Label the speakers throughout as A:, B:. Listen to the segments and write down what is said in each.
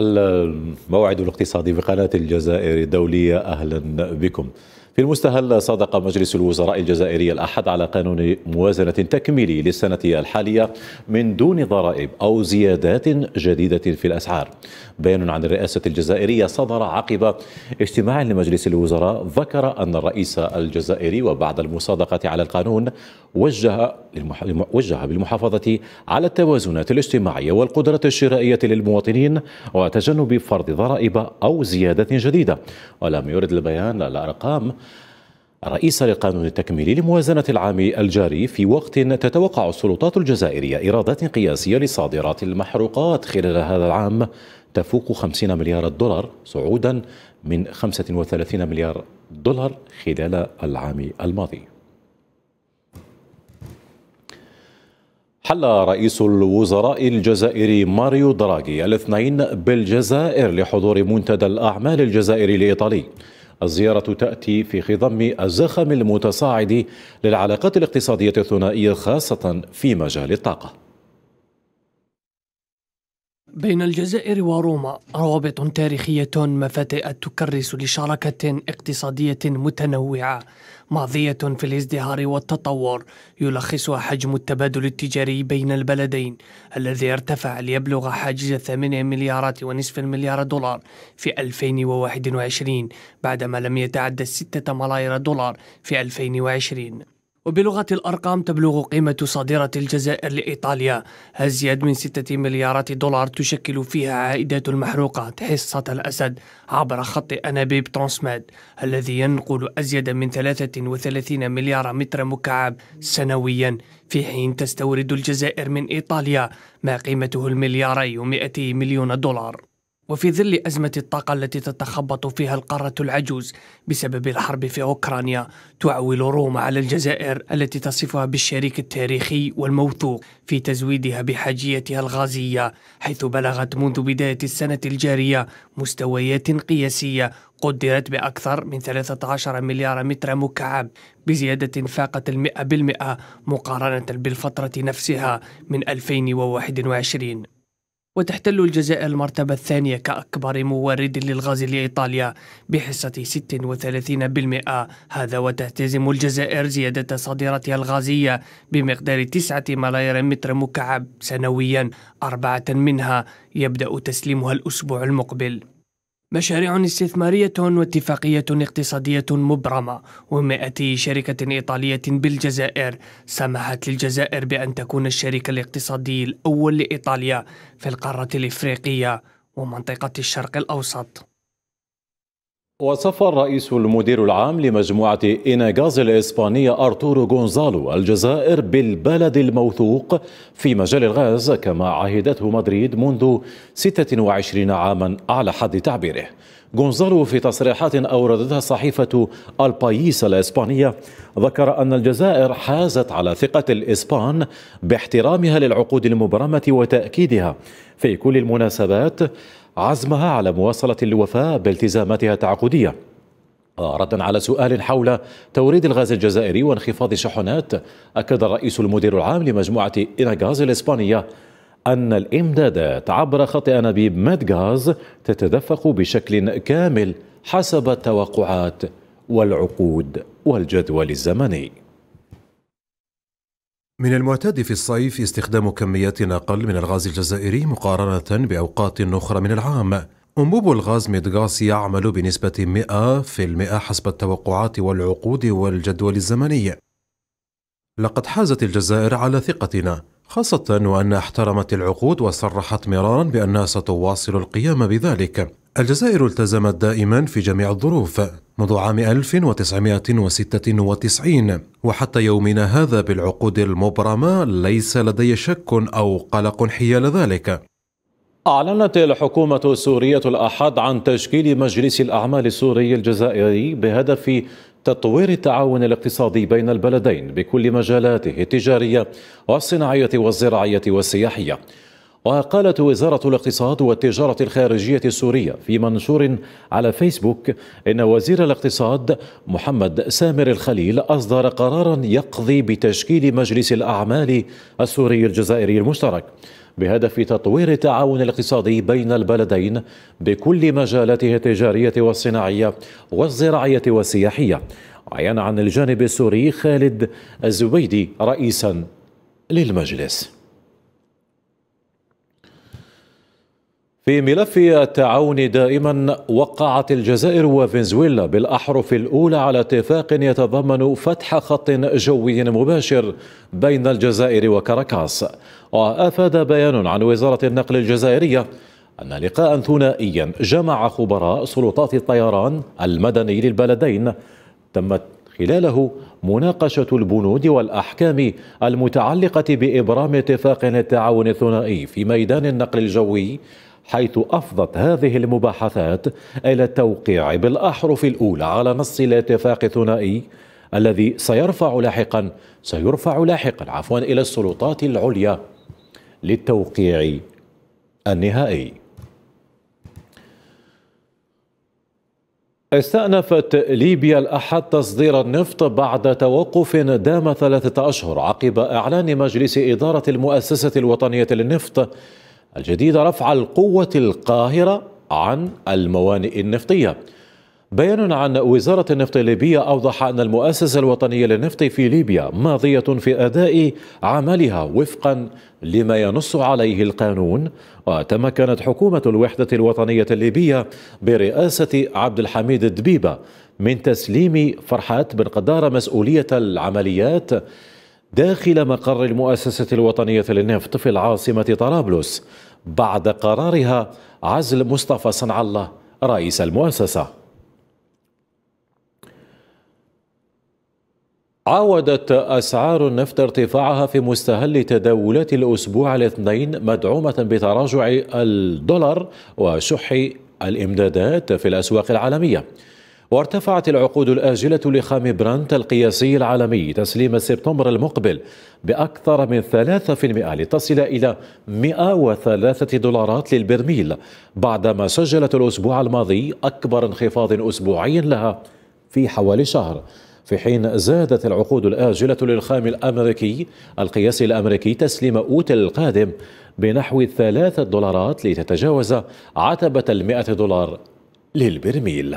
A: الموعد الاقتصادي بقناة الجزائر الدولية أهلا بكم بالمستهل صادق مجلس الوزراء الجزائري الأحد على قانون موازنة تكميلي للسنة الحالية من دون ضرائب أو زيادات جديدة في الأسعار بيان عن الرئاسة الجزائرية صدر عقب اجتماع لمجلس الوزراء ذكر أن الرئيس الجزائري وبعد المصادقة على القانون وجه وجه بالمحافظة على التوازنات الاجتماعية والقدرة الشرائية للمواطنين وتجنب فرض ضرائب أو زيادة جديدة ولم يرد البيان الأرقام رئيسا للقانون التكميلي لموازنة العام الجاري في وقت تتوقع السلطات الجزائرية إيرادات قياسية لصادرات المحروقات خلال هذا العام تفوق 50 مليار دولار صعودا من 35 مليار دولار خلال العام الماضي حل رئيس الوزراء الجزائري ماريو دراغي الاثنين بالجزائر لحضور منتدى الأعمال الجزائري الإيطالي الزيارة تأتي في خضم الزخم المتصاعد للعلاقات الاقتصادية الثنائية خاصة في مجال الطاقة
B: بين الجزائر وروما روابط تاريخية مفاتئة تكرس لشراكة اقتصادية متنوعة ماضية في الازدهار والتطور يلخصها حجم التبادل التجاري بين البلدين الذي ارتفع ليبلغ حاجز 8 مليارات ونصف المليار دولار في 2021 بعدما لم يتعدى 6 ملايير دولار في 2020 وبلغة الأرقام تبلغ قيمة صادرة الجزائر لإيطاليا أزيد من 6 مليارات دولار تشكل فيها عائدات المحروقات حصة الأسد عبر خط أنابيب ترانسماد الذي ينقل أزيد من 33 مليار متر مكعب سنويا في حين تستورد الجزائر من إيطاليا ما قيمته الملياري و200 مليون دولار وفي ظل أزمة الطاقة التي تتخبط فيها القارة العجوز بسبب الحرب في أوكرانيا تعول روما على الجزائر التي تصفها بالشريك التاريخي والموثوق في تزويدها بحاجيتها الغازية حيث بلغت منذ بداية السنة الجارية مستويات قياسية قدرت بأكثر من 13 مليار متر مكعب بزيادة فاقت المئة بالمئة مقارنة بالفترة نفسها من 2021 وتحتل الجزائر المرتبة الثانية كأكبر مورد للغاز لإيطاليا بحصة 36% هذا وتهتزم الجزائر زيادة صادراتها الغازية بمقدار 9 ملايير متر مكعب سنويا أربعة منها يبدأ تسليمها الأسبوع المقبل مشاريع استثمارية واتفاقية اقتصادية مبرمة ومئة شركة إيطالية بالجزائر سمحت للجزائر بأن تكون الشريك الاقتصادي الأول لإيطاليا في القارة الإفريقية ومنطقة الشرق الأوسط
A: وصف الرئيس المدير العام لمجموعة إيناغاز الإسبانية أرتورو غونزالو الجزائر بالبلد الموثوق في مجال الغاز كما عهدته مدريد منذ 26 عاما على حد تعبيره غونزالو في تصريحات أوردتها صحيفة البايس الإسبانية ذكر أن الجزائر حازت على ثقة الإسبان باحترامها للعقود المبرمة وتأكيدها في كل المناسبات عزمها على مواصلة الوفاء بالتزاماتها التعاقدية ردا على سؤال حول توريد الغاز الجزائري وانخفاض الشحنات أكد الرئيس المدير العام لمجموعة إناغاز الإسبانية أن الإمدادات عبر خط أنابيب مادغاز تتدفق بشكل كامل حسب التوقعات والعقود والجدول الزمني من المعتاد في الصيف استخدام كميات أقل من الغاز الجزائري مقارنة بأوقات أخرى من العام أنبوب الغاز ميدغاس يعمل بنسبة 100% حسب التوقعات والعقود والجدول الزمني لقد حازت الجزائر على ثقتنا خاصة وأنها احترمت العقود وصرحت مرارا بأنها ستواصل القيام بذلك الجزائر التزمت دائما في جميع الظروف منذ عام 1996 وحتى يومنا هذا بالعقود المبرمة ليس لدي شك أو قلق حيال ذلك أعلنت الحكومة السورية الأحد عن تشكيل مجلس الأعمال السوري الجزائري بهدف تطوير التعاون الاقتصادي بين البلدين بكل مجالاته التجارية والصناعية والزراعية والسياحية وقالت وزارة الاقتصاد والتجارة الخارجية السورية في منشور على فيسبوك إن وزير الاقتصاد محمد سامر الخليل أصدر قرارا يقضي بتشكيل مجلس الأعمال السوري الجزائري المشترك بهدف تطوير التعاون الاقتصادي بين البلدين بكل مجالاته التجارية والصناعية والزراعية والسياحية عين عن الجانب السوري خالد الزبيدي رئيسا للمجلس في ملف التعاون دائما وقعت الجزائر وفنزويلا بالأحرف الأولى على اتفاق يتضمن فتح خط جوي مباشر بين الجزائر وكاراكاس وأفاد بيان عن وزارة النقل الجزائرية أن لقاء ثنائيا جمع خبراء سلطات الطيران المدني للبلدين تمت خلاله مناقشة البنود والأحكام المتعلقة بإبرام اتفاق التعاون الثنائي في ميدان النقل الجوي حيث أفضت هذه المباحثات إلى التوقيع بالأحرف الأولى على نص الاتفاق الثنائي الذي سيرفع لاحقا سيرفع لاحقا عفوا إلى السلطات العليا للتوقيع النهائي استأنفت ليبيا الأحد تصدير النفط بعد توقف دام ثلاثة أشهر عقب إعلان مجلس إدارة المؤسسة الوطنية للنفط الجديدة رفع القوة القاهرة عن الموانئ النفطية بيان عن وزارة النفط الليبية أوضح أن المؤسسة الوطنية للنفط في ليبيا ماضية في أداء عملها وفقا لما ينص عليه القانون وتمكنت حكومة الوحدة الوطنية الليبية برئاسة عبد الحميد الدبيبة من تسليم فرحات بن قدارة مسؤولية العمليات داخل مقر المؤسسة الوطنية للنفط في العاصمة طرابلس بعد قرارها عزل مصطفى صنع الله رئيس المؤسسة عاودت أسعار النفط ارتفاعها في مستهل تداولات الأسبوع الاثنين مدعومة بتراجع الدولار وشح الإمدادات في الأسواق العالمية وارتفعت العقود الآجلة لخام برانت القياسي العالمي تسليم سبتمبر المقبل بأكثر من 3% لتصل إلى 103 دولارات للبرميل بعدما سجلت الأسبوع الماضي أكبر انخفاض أسبوعي لها في حوالي شهر في حين زادت العقود الآجلة للخام الأمريكي القياسي الأمريكي تسليم أوتل القادم بنحو ثلاثة دولارات لتتجاوز عتبة المائة دولار للبرميل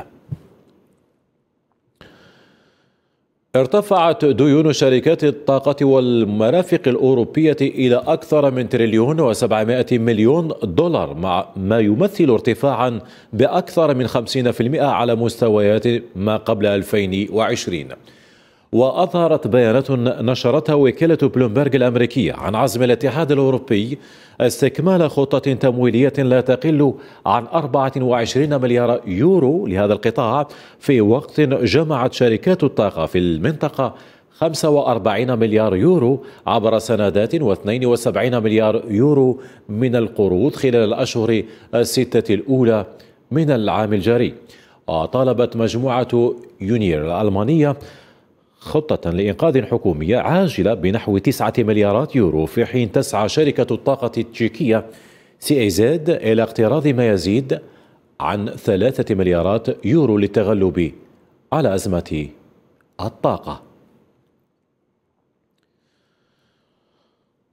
A: ارتفعت ديون شركات الطاقة والمرافق الأوروبية إلى أكثر من تريليون و700 مليون دولار مع ما يمثل ارتفاعا بأكثر من 50% على مستويات ما قبل 2020 وأظهرت بيانات نشرتها وكالة بلومبرغ الأمريكية عن عزم الاتحاد الأوروبي استكمال خطة تمويلية لا تقل عن 24 مليار يورو لهذا القطاع في وقت جمعت شركات الطاقة في المنطقة 45 مليار يورو عبر سندات و72 مليار يورو من القروض خلال الأشهر الستة الأولى من العام الجاري وطالبت مجموعة يونير الألمانية خطة لإنقاذ حكومية عاجلة بنحو 9 مليارات يورو في حين تسعى شركة الطاقة التشيكية سي اي زد إلى اقتراض ما يزيد عن 3 مليارات يورو للتغلب على أزمة الطاقة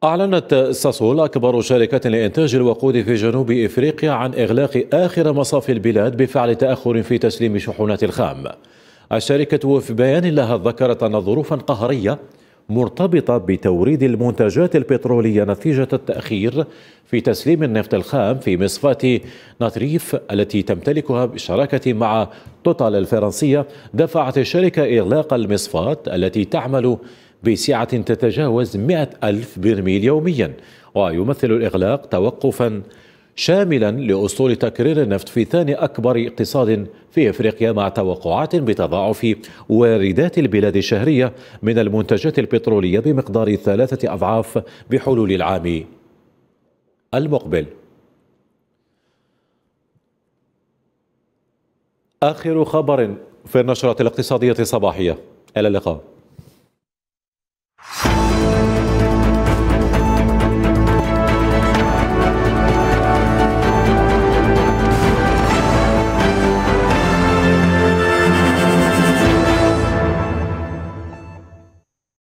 A: أعلنت ساسول أكبر شركة لإنتاج الوقود في جنوب إفريقيا عن إغلاق آخر مصافي البلاد بفعل تأخر في تسليم شحونات الخام الشركة في بيان لها ذكرت أن ظروفا قهرية مرتبطة بتوريد المنتجات البترولية نتيجة التأخير في تسليم النفط الخام في مصفاة ناتريف التي تمتلكها بالشراكة مع توتال الفرنسية دفعت الشركة إغلاق المصفاة التي تعمل بسعة تتجاوز 100 ألف برميل يوميا ويمثل الإغلاق توقفا شاملا لأسطول تكرير النفط في ثاني أكبر اقتصاد في إفريقيا مع توقعات بتضاعف واردات البلاد الشهرية من المنتجات البترولية بمقدار ثلاثة أضعاف بحلول العام المقبل آخر خبر في النشرة الاقتصادية الصباحية إلى اللقاء